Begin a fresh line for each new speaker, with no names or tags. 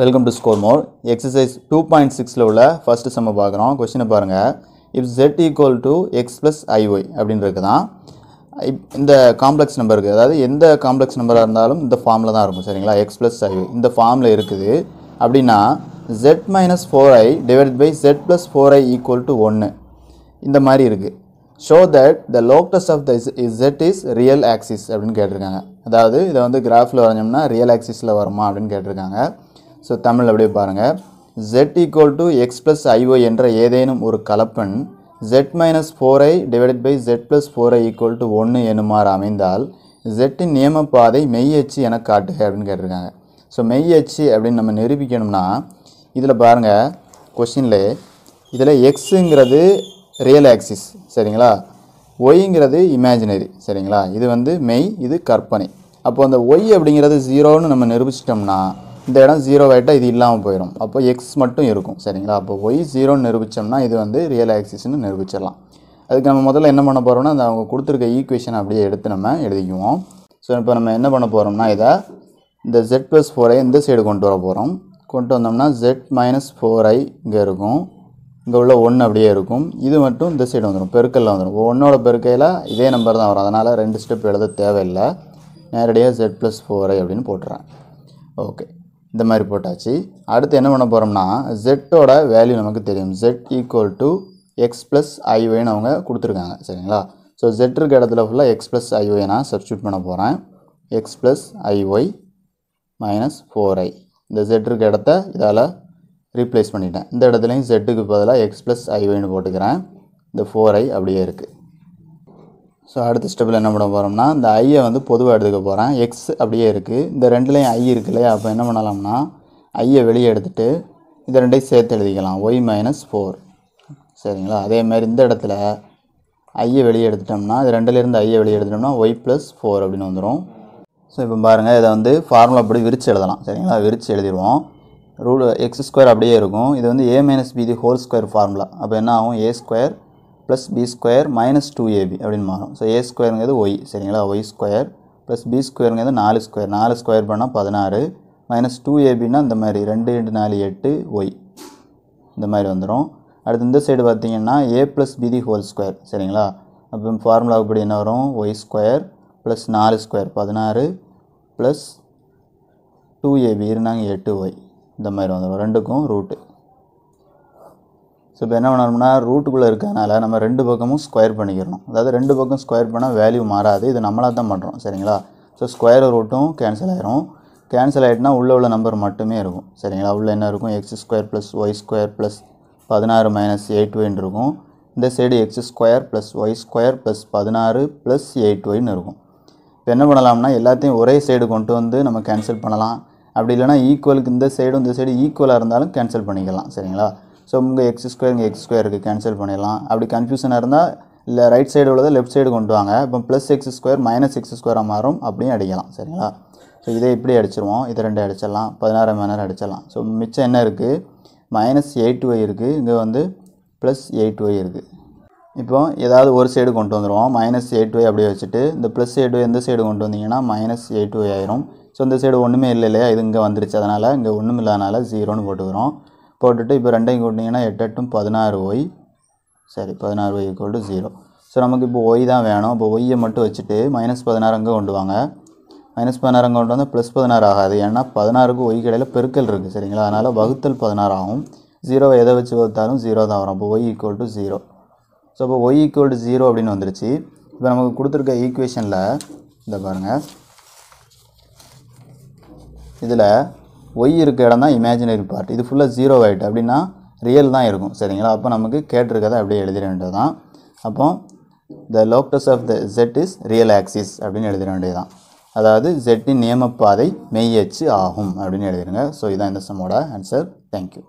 welcome to score more exercise two point சிக்ஸில் உள்ள first செம்ம பார்க்குறோம் கொஷினை பாருங்கள் if z equal to x plus i y அப்படின்றது தான் இப் இந்த காம்ப்ளெக்ஸ் நம்பருக்கு அதாவது எந்த காம்ப்ளெக்ஸ் நம்பராக இருந்தாலும் இந்த ஃபார்மில் தான் இருக்கும் சரிங்களா எக்ஸ் ப்ளஸ் ஐஒய் இந்த ஃபார்மில் இருக்குது அப்படின்னா z minus four i divide by z plus four i equal to ஒன்று இந்த மாதிரி இருக்குது show that the locus of the z is real axis அப்படின்னு கேட்டிருக்காங்க அதாவது இதை வந்து கிராஃபில் வரைஞ்சோம்னா ரியல் ஆக்சிஸில் வருமா அப்படின்னு கேட்டிருக்காங்க ஸோ தமிழில் அப்படியே பாருங்கள் z equal to x plus ஐஓ என்ற ஏதேனும் ஒரு கலப்பன் ஜெட் மைனஸ் ஃபோரை டிவைடட் பை ஜெட் ப்ளஸ் ஃபோரை ஈக்குவல் டு ஒன்று என்னுமாறு அமைந்தால் ஜெட்டின் நியமப்பாதை மெய் அச்சு என காட்டுக அப்படின்னு கேட்டிருக்காங்க ஸோ மெய் அச்சு அப்படின்னு நம்ம நிரூபிக்கணும்னா இதில் பாருங்கள் கொஷின்லே இதில் எக்ஸுங்கிறது ரியல் ஆக்சிஸ் சரிங்களா ஒய்ங்கிறது இமேஜினரி சரிங்களா இது வந்து மெய் இது கற்பனை அப்போ அந்த ஒய் அப்படிங்கிறது ஜீரோன்னு நம்ம நிரூபிச்சிட்டோம்னா இந்த இடம் ஜீரோ ஆகிட்டால் இது இல்லாமல் போயிடும் அப்போ எக்ஸ் மட்டும் இருக்கும் சரிங்களா அப்போ ஒய் ஜீரோன்னு நிரூபித்தோம்னா இது வந்து ரியல் ஆக்சிஸ்னு நிரூபிச்சிடலாம் அதுக்கு நம்ம முதல்ல என்ன பண்ண போகிறோம்னா அந்த அவங்க கொடுத்துருக்க ஈக்குவேஷன் அப்படியே எடுத்து நம்ம எழுதிக்குவோம் ஸோ இப்போ நம்ம என்ன பண்ண போகிறோம்னா இதை இந்த ஜெட் ப்ளஸ் ஃபோரை இந்த சைடு கொண்டு வர போகிறோம் கொண்டு வந்தோம்னா ஜெட் மைனஸ் ஃபோர் ஐ இங்கே இருக்கும் இங்கே உள்ள ஒன்று அப்படியே இருக்கும் இது மட்டும் இந்த சைடு வந்துடும் பெருக்கல்ல வந்துடும் ஒன்றோட பெருக்கையில் இதே நம்பர் தான் வரும் அதனால் ரெண்டு ஸ்டெப் எழுத தேவையில்லை நேரடியாக ஜெட் ப்ளஸ் ஃபோர் ஐ அப்படின்னு போட்டுறேன் ஓகே இந்த மாதிரி போட்டாச்சு அடுத்து என்ன பண்ண போகிறோம்னா ஜெட்டோட வேல்யூ நமக்கு தெரியும் z equal to x plus ஐஒய்னு அவங்க கொடுத்துருக்காங்க சரிங்களா ஸோ ஜெட் இருக்க இடத்துல ஃபுல்லாக எக்ஸ் ப்ளஸ் ஐஒய் நான் சப்ஸ்டியூட் பண்ண போகிறேன் x plus i y minus four i இந்த ஜெட் இருக்க இடத்த இதால் ரீப்ளேஸ் பண்ணிட்டேன் இந்த இடத்துலையும் ஜெட்டுக்கு பதிலாக எக்ஸ் ப்ளஸ் ஐஒய்னு போட்டுக்கிறேன் இந்த ஃபோர் ஐ அப்படியே இருக்குது ஸோ அடுத்த ஸ்டெப்பில் என்ன பண்ண போகிறோம்னா இந்த ஐயை வந்து பொதுவாக எடுத்துக்க போகிறேன் எக்ஸ் அப்படியே இருக்குது இந்த ரெண்டுலேயும் ஐ இருக்கு இல்லையா அப்போ என்ன பண்ணலாம்னா ஐயை வெளியே எடுத்துகிட்டு இந்த ரெண்டையும் சேர்த்து எழுதிக்கலாம் ஒய் மைனஸ் ஃபோர் சரிங்களா அதேமாதிரி இந்த இடத்துல ஐயை வெளியே எடுத்துட்டோம்னா இது ரெண்டுலேருந்து ஐயை வெளியே எடுத்துட்டோம்னா ஒய் ப்ளஸ் ஃபோர் அப்படின்னு வந்துடும் ஸோ இப்போ பாருங்கள் இதை வந்து ஃபார்முலா அப்படி விரித்து எழுதலாம் சரிங்களா விரித்து எழுதிடுவோம் ரூல் எக்ஸ் ஸ்கொயர் அப்படியே இருக்கும் இது வந்து a minus b whole square formula அப்போ என்ன ஆகும் a square plus b square minus two a b அப்படின்னு மாறும் a ஏ ஸ்கொயருங்கிறது ஒய் சரிங்களா ஒய் ஸ்கொயர் ப்ளஸ் பி ஸ்கொயருங்கிறது நாலு ஸ்கொயர் நாலு ஸ்கொயர் பண்ணால் பதினாறு மைனஸ் டூ ஏபின்னா இந்த மாதிரி ரெண்டு ரெண்டு நாலு எட்டு ஒய் இந்த மாதிரி வந்துடும் அடுத்து இந்த சைடு பார்த்தீங்கன்னா a plus b whole square சரிங்களா அப்போ ஃபார்முலா இப்படி என்ன வரும் ஒய் ஸ்கொயர் ப்ளஸ் நாலு ஸ்கொயர் பதினாறு ப்ளஸ் டூ ஏபி இருந்தாங்க எட்டு ஒய் இந்த மாதிரி வந்துடும் ரெண்டுக்கும் ரூட்டு ஸோ இப்போ என்ன பண்ணணும்னா ரூட்டுக்குள்ளே இருக்கிறதுனால நம்ம ரெண்டு பக்கமும் ஸ்கொயர் பண்ணிக்கிறோம் அதாவது ரெண்டு பக்கம் ஸ்கொயர் பண்ணால் வேல்யூ மாறாது இது நம்மளாக தான் பண்ணுறோம் சரிங்களா ஸோ ஸ்கொயர் ரூட்டும் கேன்சல் ஆகிரும் கேன்சல் ஆகிட்டுனா உள்ளே உள்ள நம்பர் மட்டுமே இருக்கும் சரிங்களா உள்ளே என்ன இருக்கும் x square plus y square plus பதினாறு மைனஸ் எயிட் ஒயின்னு இருக்கும் இந்த side x square plus y square plus பதினாறு ப்ளஸ் எயிட் ஒயின்னு இருக்கும் இப்போ என்ன பண்ணலாம்னா எல்லாத்தையும் ஒரே சைடு கொண்டு வந்து நம்ம கேன்சல் பண்ணலாம் அப்படி இல்லைனா ஈக்குவலுக்கு இந்த சைடும் இந்த சைடு ஈக்குவலாக இருந்தாலும் கேன்சல் பண்ணிக்கலாம் சரிங்களா ஸோ உங்கள் எக்ஸ் ஸ்கொயர் இங்கே எக்ஸ் ஸ்கொயருக்கு கேன்சல் பண்ணிடலாம் அப்படி கன்ஃபியூஷனாக இருந்தால் இல்லை ரைட் சைடு உள்ளதை லெஃப்ட் சைடு கொண்டு வாங்க இப்போ plus x square minus x ஸ்கொயராக மாறும் அப்படியும் அடிக்கலாம் சரிங்களா ஸோ இதை இப்படி அடிச்சிருவோம் இதை ரெண்டு அடிச்சிடலாம் பதினாறு மணி நேரம் அடிச்சிடலாம் ஸோ மிச்சம் என்ன இருக்குது மைனஸ் எயிட் ஒய் இருக்குது இங்கே வந்து ப்ளஸ் எயிட் ஒய் இருக்குது இப்போ ஏதாவது ஒரு சைடு கொண்டு வந்துடுவோம் மைனஸ் எயிட் ஒய் அப்படியே வச்சுட்டு இந்த ப்ளஸ் எயிட் ஒய் எந்த சைடு கொண்டு வந்தீங்கன்னா மைனஸ் எயிட் ஒய் ஆயிரும் ஸோ இந்த சைடு ஒன்றுமே இல்லை இல்லையா இது இங்கே வந்துருச்சு அதனால் இங்கே ஒன்றும் இல்லாதனால ஜீரோன்னு போட்டுக்கிறோம் போட்டுட்டு இப்போ ரெண்டையும் கூட்டிங்கன்னா எட்டு எட்டும் பதினாறு ஒய் சரி பதினாறு y equal to zero so நமக்கு இப்போ ஒய் தான் வேணும் இப்போ ஒய்யை மட்டும் வச்சுட்டு மைனஸ் பதினாறு அங்கே கொண்டு வாங்க மைனஸ் பதினாறு அங்கே கொண்டு வந்தால் ப்ளஸ் பதினாறு ஆகாது ஏன்னா பதினாறுக்கு ஒய் கடையில் பெருக்கல் இருக்குது சரிங்களா அதனால் வகுத்தல் பதினாறு ஆகும் ஜீரோவை எதை வச்சு வகுத்தாலும் ஜீரோ தான் வரும் இப்போ y equal to zero so இப்போ ஒய் ஈக்குவல் டு ஜீரோ அப்படின்னு வந்துருச்சு இப்போ நமக்கு கொடுத்துருக்க ஈக்குவேஷனில் இந்த பாருங்கள் இதில் ஒய் இருக்க இடம் தான் இமேஜினரி பார்ட் இது ஃபுல்லாக ஜீரோ ஆகிட்டு அப்படின்னா ரியல் தான் இருக்கும் சரிங்களா அப்போ நமக்கு கேட்டிருக்கதை அப்படியே எழுதிட வேண்டியது தான் அப்போ the locus of the z is real axis அப்படின்னு எழுதிட வேண்டியது தான் அதாவது ஜெட்டின் நியமப்பாதை மெய்யச்சு ஆகும் அப்படின்னு எழுதிடுங்க ஸோ இதுதான் இந்த சம்மோட ஆன்சர் தேங்க்யூ